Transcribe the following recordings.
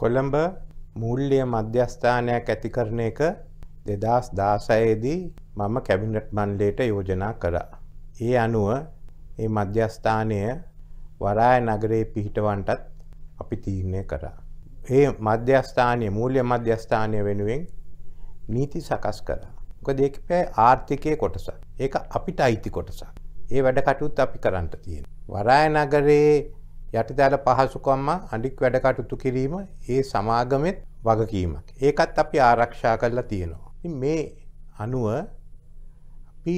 කොළඹ මුල්ලිය මධ්‍යස්ථානයක් ඇතිකරන එක දෙදස් දාසයේදී මම කැබිනට් මන්ලේට යෝජනා කරා. ඒ අනුව ඒ මධ්‍යස්ථානය වරාය නගරේ පිහිටවන්ටත් අපි තීරණය කරා. ඒ මධ්‍යස්ථානය මූල්‍ය මධ්‍යස්ථානය වෙනුවෙන් නීති සකස් කරා. මොකද ඒක පැය ආර්ථිකයේ කොටසක්. ඒක අපිට අයිති කොටසක්. ඒ වැඩ කටයුතු අපි කරන්න තියෙනවා. වරාය නගරේ යටිදල පහසුකම්ම අඩික් වැඩකටුතු කිරීම ඒ සමාගමෙත් වගකීමක්. ඒකත් අපි ආරක්ෂා කරලා තියෙනවා. මේ අනුව අපි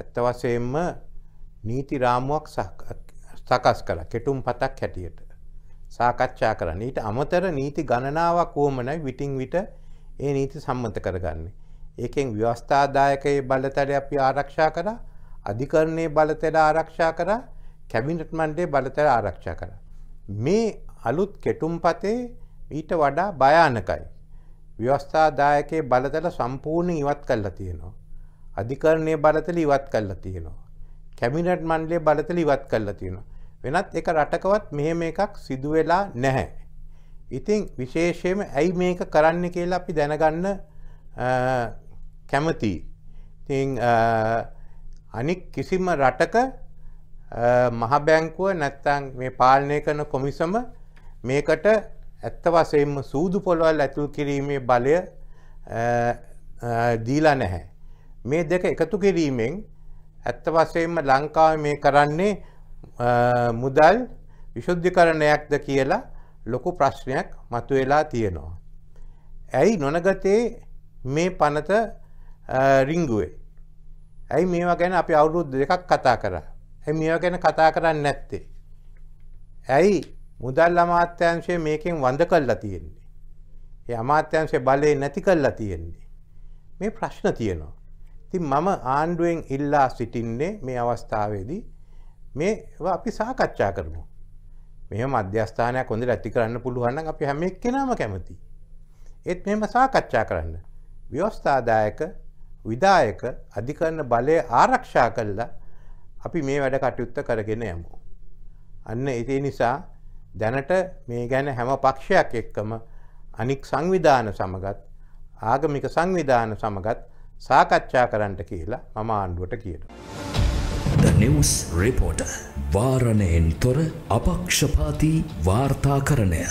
ඇත්තවසයෙන්ම නීති රාමුවක් සකස් කළ කෙටුම් පතක් හැටියට සාකච්ඡා කරන්න ඊට අමතර නීති ගණනාවක් වුවමනයි විටිං විට ඒ නීති සම්මත කරගන්නේ. ඒකෙන් ව්‍යවස්ථාදායකයේ බලතල අපි ආරක්ෂා කරා අධිකරණයේ බලතල ආරක්ෂා කරා කැබිනට් මණ්ඩේ බලතල ආරක්ෂා කර. මේ අලුත් කෙටුම්පතේ ඊට වඩා භයානකයි. ව්‍යවස්ථාදායකයේ බලතල සම්පූර්ණ ඉවත් කල්ලා තියෙනවා. අධිකරණය බලතල ඉවත් කල්ලා තියෙනවා. කැමිනට් මණ්ඩලේ බලතල ඉවත් කල්ලා තියෙනවා. වෙනත් එක රටකවත් මෙහෙම එකක් සිදු වෙලා නැහැ. ඉතින් විශේෂයෙන්ම ඇයි මේක කරන්න කියලා අපි දැනගන්න කැමතියි. ඉතින් අනික් කිසිම රටක මහ බැංකුව නැත්තං මේ පාලනය කරන කොමිසම මේකට ඇත්ත වසයෙන්ම සූදු පොළවල් ඇතුල් කිරීමේ බලය දීලා නැහැ. මේ දෙක එකතු කිරීමෙන් ඇත්ත වසයෙන්ම ලංකාව මේ කරන්නේ මුදල් විශුද්ධිකරණයක්ද කියලා ලොකු ප්‍රශ්නයක් මතු වෙලා තියෙනවා. ඇයි නොනගතේ මේ පනත රිංගුවේ. ඇයි මේවා ගැන අපි අවුරුදු දෙකක් කතා කරා. මේවා ගැන කතා කරන්න නැත්තේ. ඇයි මුදල් අමාත්‍යංශය මේකෙන් වඳ කල්ලා තියෙන්නේ. ඒ අමාත්‍යංශය බලය නැති කල්ලා තියෙන්නේ. මේ ප්‍රශ්න තියෙනවා. ඉතින් මම ආණ්ඩුවෙන් ඉල්ලා සිටින්නේ මේ අවස්ථාවේදී මේ අපි සාකච්ඡා කරමු. මෙහෙම මධ්‍යස්ථානයක් හොඳට ඇති කරන්න පුළුවන් නම් අපි හැම එක්කෙනාම කැමතියි. ඒත් මෙහෙම සාකච්ඡා කරන්න. ව්‍යවස්ථාදායක විදායක අධිකරණ බලය ආරක්ෂා කළා අපි මේ වැඩ කටයුත්ත කරගෙන යමු. අන්න ඒ නිසා දැනට මේ ගැන හැම පක්ෂයක් එක්කම අනික් සංවිධාන සමගත් ආගමික සංවිධාන සමගත් සාකච්ඡා කරන්නට කියලා මම ආණ්ඩුවට කියනවා. The News Reporter වාරණයෙන් තොර අපක්ෂපාති වාර්තාකරණය